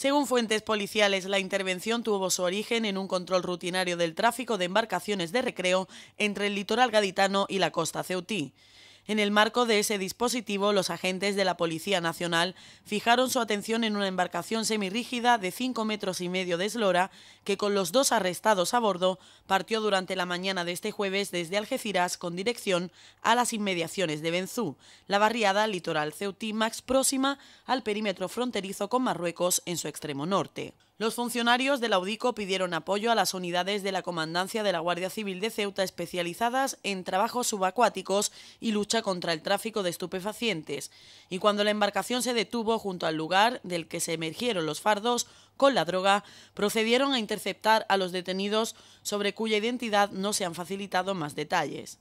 Según fuentes policiales, la intervención tuvo su origen en un control rutinario del tráfico de embarcaciones de recreo entre el litoral gaditano y la costa ceutí. En el marco de ese dispositivo, los agentes de la Policía Nacional fijaron su atención en una embarcación semirrígida de 5 metros y medio de eslora que con los dos arrestados a bordo partió durante la mañana de este jueves desde Algeciras con dirección a las inmediaciones de Benzú, la barriada litoral ceutí max próxima al perímetro fronterizo con Marruecos en su extremo norte. Los funcionarios del Audico pidieron apoyo a las unidades de la Comandancia de la Guardia Civil de Ceuta especializadas en trabajos subacuáticos y lucha contra el tráfico de estupefacientes. Y cuando la embarcación se detuvo junto al lugar del que se emergieron los fardos con la droga, procedieron a interceptar a los detenidos sobre cuya identidad no se han facilitado más detalles.